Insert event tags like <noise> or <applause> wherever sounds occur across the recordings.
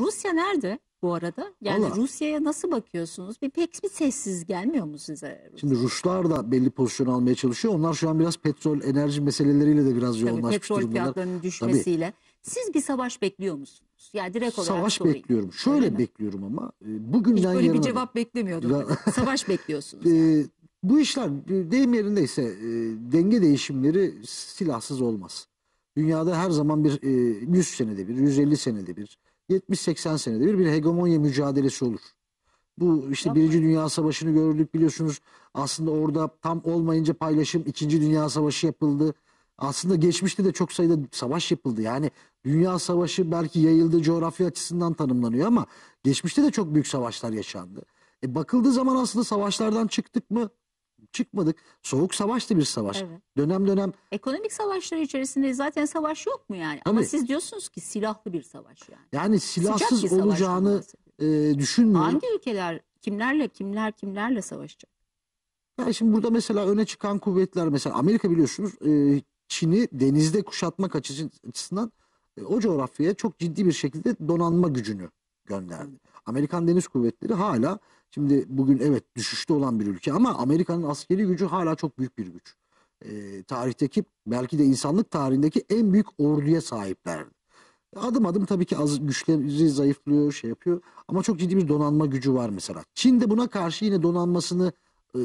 Rusya nerede bu arada? Yani Vallahi. Rusya'ya nasıl bakıyorsunuz? Bir pek bir sessiz gelmiyor mu size? Rusya? Şimdi Ruslar da belli pozisyon almaya çalışıyor. Onlar şu an biraz petrol, enerji meseleleriyle de biraz yoğunlaşmış Tabii, petrol durumdalar. fiyatlarının düşmesiyle. Tabii. Siz bir savaş bekliyor musunuz? Yani direkt olarak Savaş sorayım. bekliyorum. Şöyle bekliyorum ama e, bugünden yarına. Hiç böyle bir cevap beklemiyordum. <laughs> savaş bekliyorsunuz. <laughs> E, yani. bu işler e, deyim yerindeyse e, denge değişimleri silahsız olmaz. Dünyada her zaman bir 100 senede bir, 150 senede bir 70-80 senede bir bir hegemonya mücadelesi olur. Bu işte Birinci Dünya Savaşı'nı gördük biliyorsunuz. Aslında orada tam olmayınca paylaşım İkinci Dünya Savaşı yapıldı. Aslında geçmişte de çok sayıda savaş yapıldı. Yani Dünya Savaşı belki yayıldığı coğrafya açısından tanımlanıyor ama geçmişte de çok büyük savaşlar yaşandı. E bakıldığı zaman aslında savaşlardan çıktık mı? çıkmadık. Soğuk savaş da bir savaş. Evet. Dönem dönem. Ekonomik savaşları içerisinde zaten savaş yok mu yani? Tabii. Ama siz diyorsunuz ki silahlı bir savaş yani. Yani silahsız olacağını e, düşünmeyin. Hangi ülkeler kimlerle kimler kimlerle savaşacak? Yani şimdi burada mesela öne çıkan kuvvetler mesela Amerika biliyorsunuz e, Çin'i denizde kuşatmak açısından e, o coğrafyaya çok ciddi bir şekilde donanma gücünü gönderdi. Amerikan Deniz Kuvvetleri hala şimdi bugün evet düşüşte olan bir ülke ama Amerika'nın askeri gücü hala çok büyük bir güç. E, tarihteki belki de insanlık tarihindeki en büyük orduya sahipler. Adım adım tabii ki az güçleri zayıflıyor, şey yapıyor ama çok ciddi bir donanma gücü var mesela. Çin de buna karşı yine donanmasını e,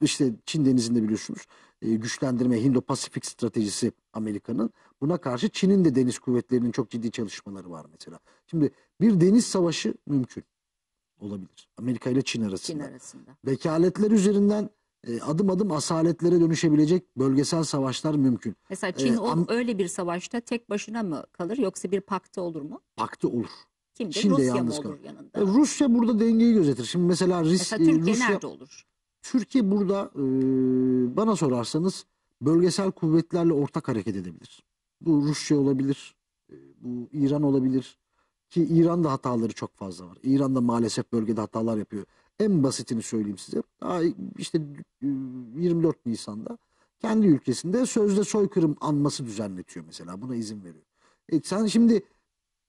işte Çin denizinde biliyorsunuz e, güçlendirme, Hindo-Pasifik stratejisi Amerika'nın. Buna karşı Çin'in de deniz kuvvetlerinin çok ciddi çalışmaları var mesela. Şimdi bir deniz savaşı mümkün olabilir. Amerika ile Çin arasında. Çin arasında. Vekaletler üzerinden e, adım adım asaletlere dönüşebilecek bölgesel savaşlar mümkün. Mesela e, Çin ee, o, öyle bir savaşta tek başına mı kalır yoksa bir paktı olur mu? Paktı olur. Kimde? Çin Rusya de yalnız mı olur kalır. yanında? Rusya burada dengeyi gözetir. Şimdi mesela, Ris, mesela Türkiye Rusya, nerede olur? Türkiye burada e, bana sorarsanız bölgesel kuvvetlerle ortak hareket edebilir. Bu Rusya olabilir, bu İran olabilir ki İran'da hataları çok fazla var. İran'da maalesef bölgede hatalar yapıyor. En basitini söyleyeyim size. Daha işte 24 Nisan'da kendi ülkesinde sözde soykırım anması düzenletiyor mesela. Buna izin veriyor. E sen şimdi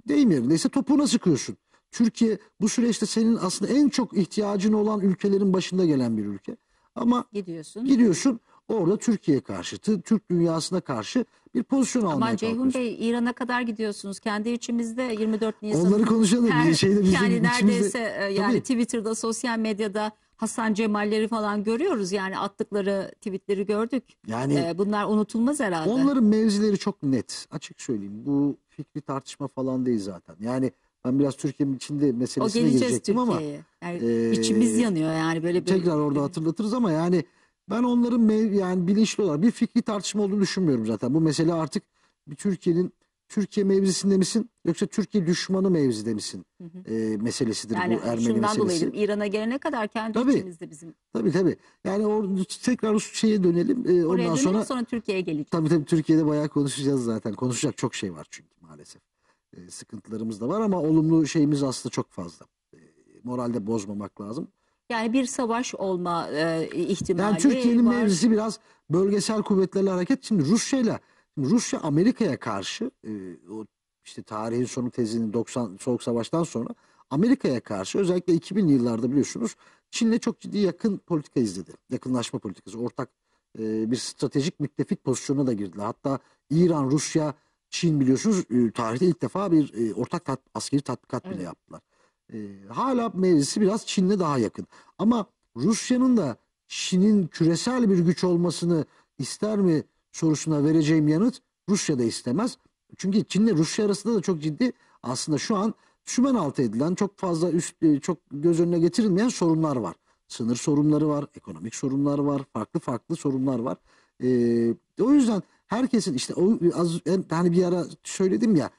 deyim yerindeyse topuğuna sıkıyorsun. Türkiye bu süreçte senin aslında en çok ihtiyacın olan ülkelerin başında gelen bir ülke. Ama gidiyorsun. Gidiyorsun orada Türkiye karşıtı, Türk dünyasına karşı bir pozisyon almaya Ama Ceyhun Bey İran'a kadar gidiyorsunuz. Kendi içimizde 24 Nisan'da. Onları konuşalım. Her, şeyde bizim yani neredeyse içimizde, yani Twitter'da, sosyal medyada Hasan Cemal'leri falan görüyoruz. Yani attıkları tweetleri gördük. Yani ee, bunlar unutulmaz herhalde. Onların mevzileri çok net. Açık söyleyeyim. Bu fikri tartışma falan değil zaten. Yani ben biraz Türkiye'nin içinde meselesine girecektim ama. Yani e, içimiz yanıyor yani böyle. Bir, tekrar orada hatırlatırız ama yani ben onların yani bilinçli olarak bir fikri tartışma olduğunu düşünmüyorum zaten. Bu mesele artık bir Türkiye'nin Türkiye mevzisinde misin yoksa Türkiye düşmanı mevzide misin hı hı. E, meselesidir yani bu Ermeni şundan meselesi. Şundan dolayı İran'a gelene kadar kendi tabii, içimizde bizim. Tabii tabii. Yani or, tekrar şeye dönelim. E, ondan dönelim sonra, sonra Türkiye'ye geleceğiz. Tabii tabii Türkiye'de bayağı konuşacağız zaten. Konuşacak çok şey var çünkü. Ee, sıkıntılarımız da var ama olumlu şeyimiz aslında çok fazla. Ee, moralde bozmamak lazım. Yani bir savaş olma e, ihtimali yani Türkiye'nin var. mevzisi biraz bölgesel kuvvetlerle hareket. Şimdi Rusya ile Rusya Amerika'ya karşı e, o işte tarihin sonu tezinin 90 soğuk savaştan sonra Amerika'ya karşı özellikle 2000 yıllarda biliyorsunuz Çin'le çok ciddi yakın politika izledi. Yakınlaşma politikası, ortak e, bir stratejik müttefik pozisyonuna da girdiler. Hatta İran, Rusya Çin biliyorsunuz e, tarihte ilk defa bir e, ortak tat, askeri tatbikat bile evet. yaptılar. E, hala meclisi biraz Çin'le daha yakın. Ama Rusya'nın da Çin'in küresel bir güç olmasını ister mi sorusuna vereceğim yanıt Rusya da istemez. Çünkü Çin'le Rusya arasında da çok ciddi aslında şu an sümen altı edilen çok fazla üst, çok göz önüne getirilmeyen sorunlar var. Sınır sorunları var, ekonomik sorunlar var, farklı farklı sorunlar var. Ee, o yüzden herkesin işte o az hani bir ara söyledim ya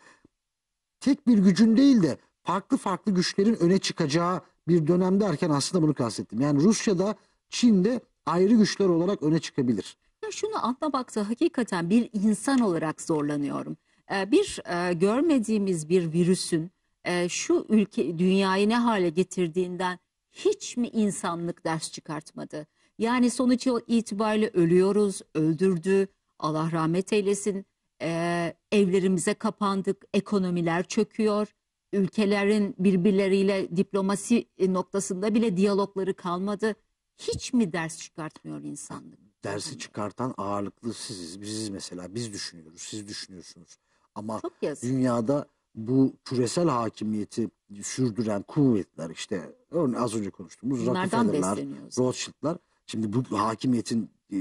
tek bir gücün değil de farklı farklı güçlerin öne çıkacağı bir dönem derken aslında bunu kastettim. Yani Rusya'da Çin'de ayrı güçler olarak öne çıkabilir. Ya şunu anlamakta hakikaten bir insan olarak zorlanıyorum. Ee, bir e, görmediğimiz bir virüsün e, şu ülke dünyayı ne hale getirdiğinden hiç mi insanlık ders çıkartmadı? Yani sonuç itibariyle ölüyoruz, öldürdü, Allah rahmet eylesin. Ee, evlerimize kapandık, ekonomiler çöküyor. Ülkelerin birbirleriyle diplomasi noktasında bile diyalogları kalmadı. Hiç mi ders çıkartmıyor insanlık? Dersi hani? çıkartan ağırlıklı siziz, biziz mesela. Biz düşünüyoruz, siz düşünüyorsunuz. Ama dünyada bu küresel hakimiyeti sürdüren kuvvetler işte örneğin az önce konuştuğumuz Bunlardan Rockefeller'lar, Rothschild'lar. Şimdi bu hakimiyetin e,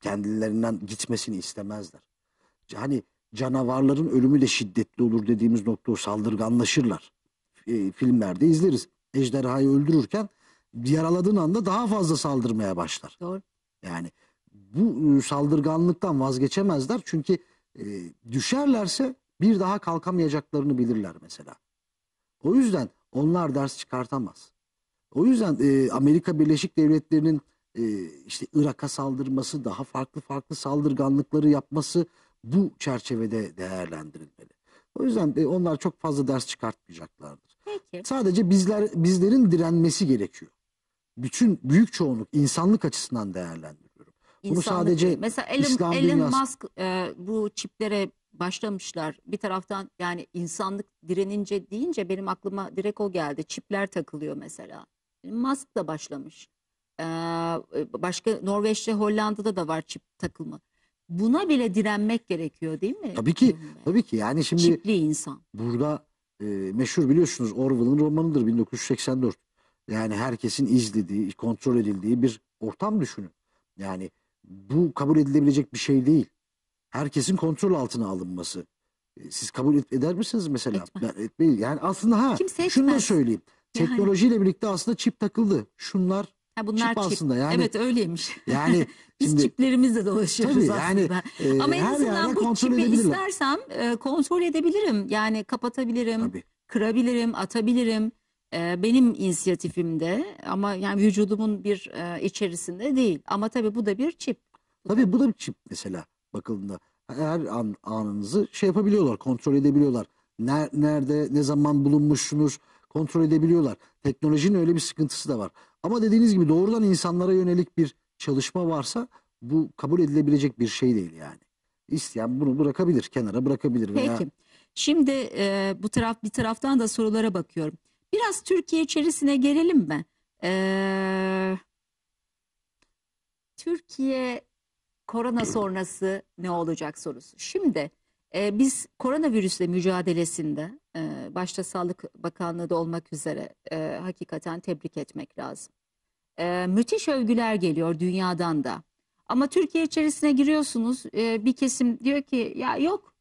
kendilerinden gitmesini istemezler. Hani canavarların ölümü de şiddetli olur dediğimiz nokta o saldırganlaşırlar. E, filmlerde izleriz. Ejderhayı öldürürken yaraladığın anda daha fazla saldırmaya başlar. Doğru. Yani bu e, saldırganlıktan vazgeçemezler çünkü e, düşerlerse bir daha kalkamayacaklarını bilirler mesela. O yüzden onlar ders çıkartamaz. O yüzden e, Amerika Birleşik Devletleri'nin e, işte Irak'a saldırması, daha farklı farklı saldırganlıkları yapması bu çerçevede değerlendirilmeli. O yüzden de onlar çok fazla ders çıkartmayacaklardır. Peki. Sadece bizler bizlerin direnmesi gerekiyor. Bütün büyük çoğunluk insanlık açısından değerlendiriyorum. İnsanlık Bunu sadece mesela Elon, İslam Elon dünyası... Musk e, bu çiplere başlamışlar. Bir taraftan yani insanlık direnince deyince benim aklıma direkt o geldi. Çipler takılıyor mesela. Musk da başlamış. Ee, başka Norveç'te Hollanda'da da var çip takımı. Buna bile direnmek gerekiyor değil mi? Tabii ki. Tabii ki. Yani şimdi çipli insan. Burada e, meşhur biliyorsunuz Orwell'ın romanıdır 1984. Yani herkesin izlediği, kontrol edildiği bir ortam düşünün. Yani bu kabul edilebilecek bir şey değil. Herkesin kontrol altına alınması. E, siz kabul eder misiniz mesela? Etmez. Ben etmeyi. Yani aslında ha Kimse şunu da söyleyeyim. Yani. Teknolojiyle birlikte aslında çip takıldı. Şunlar Ha bunlar çip, çip aslında yani. Evet öyleymiş. Yani <laughs> biz şimdi, çiplerimizle dolaşıyoruz tabii, aslında. Yani, e, Ama en azından bu çipi istersem e, kontrol edebilirim. Yani kapatabilirim, tabii. kırabilirim, atabilirim. E, benim inisiyatifimde ama yani vücudumun bir e, içerisinde değil. Ama tabii bu da bir çip. Tabii bu da bir çip mesela bakıldığında. Her an anınızı şey yapabiliyorlar, kontrol edebiliyorlar. Nerede, ne zaman bulunmuşsunuz, kontrol edebiliyorlar. Teknolojinin öyle bir sıkıntısı da var. Ama dediğiniz gibi doğrudan insanlara yönelik bir çalışma varsa bu kabul edilebilecek bir şey değil yani. İsteyen bunu bırakabilir, kenara bırakabilir veya... Peki. Şimdi e, bu taraf bir taraftan da sorulara bakıyorum. Biraz Türkiye içerisine gelelim mi? E, Türkiye korona sonrası ne olacak sorusu. Şimdi e, biz koronavirüsle mücadelesinde e, başta Sağlık Bakanlığı da olmak üzere e, hakikaten tebrik etmek lazım. E, müthiş övgüler geliyor dünyadan da. Ama Türkiye içerisine giriyorsunuz e, bir kesim diyor ki ya yok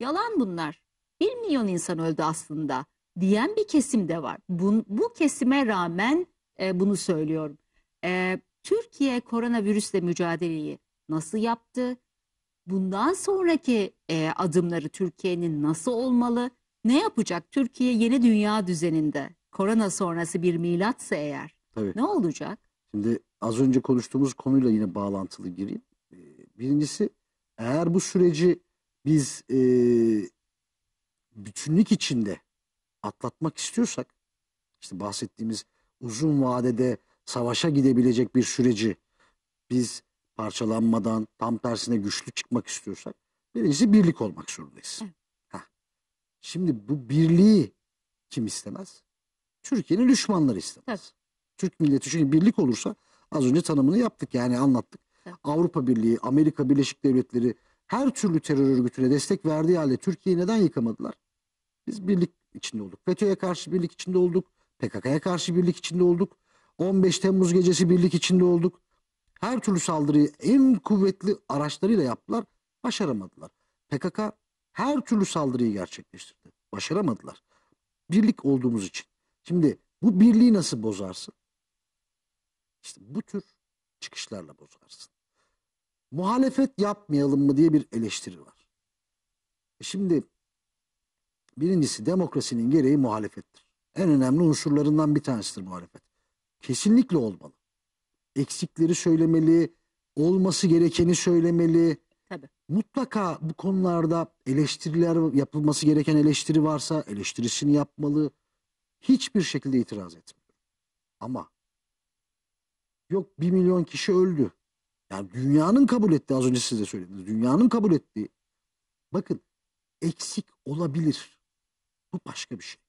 yalan bunlar. Bir milyon insan öldü aslında diyen bir kesim de var. Bu, bu kesime rağmen e, bunu söylüyorum. E, Türkiye koronavirüsle mücadeleyi nasıl yaptı? bundan sonraki e, adımları Türkiye'nin nasıl olmalı? Ne yapacak Türkiye yeni dünya düzeninde? Korona sonrası bir milatsa eğer Tabii. ne olacak? Şimdi az önce konuştuğumuz konuyla yine bağlantılı gireyim. E, birincisi eğer bu süreci biz e, bütünlük içinde atlatmak istiyorsak işte bahsettiğimiz uzun vadede savaşa gidebilecek bir süreci biz parçalanmadan tam tersine güçlü çıkmak istiyorsak birincisi birlik olmak zorundayız. Şimdi bu birliği kim istemez? Türkiye'nin düşmanları istemez. Evet. Türk milleti çünkü birlik olursa az önce tanımını yaptık yani anlattık. Evet. Avrupa Birliği, Amerika Birleşik Devletleri her türlü terör örgütüne destek verdiği halde Türkiye'yi neden yıkamadılar? Biz birlik içinde olduk. FETÖ'ye karşı birlik içinde olduk. PKK'ya karşı birlik içinde olduk. 15 Temmuz gecesi birlik içinde olduk. Her türlü saldırıyı en kuvvetli araçlarıyla yaptılar. Başaramadılar. PKK her türlü saldırıyı gerçekleştirdi. Başaramadılar. Birlik olduğumuz için. Şimdi bu birliği nasıl bozarsın? İşte bu tür çıkışlarla bozarsın. Muhalefet yapmayalım mı diye bir eleştiri var. E şimdi birincisi demokrasinin gereği muhalefettir. En önemli unsurlarından bir tanesidir muhalefet. Kesinlikle olmalı eksikleri söylemeli, olması gerekeni söylemeli. Tabii. Mutlaka bu konularda eleştiriler yapılması gereken eleştiri varsa eleştirisini yapmalı. Hiçbir şekilde itiraz etmiyorum. Ama yok bir milyon kişi öldü. Yani dünyanın kabul etti az önce size söylediniz. Dünyanın kabul ettiği. Bakın eksik olabilir. Bu başka bir şey.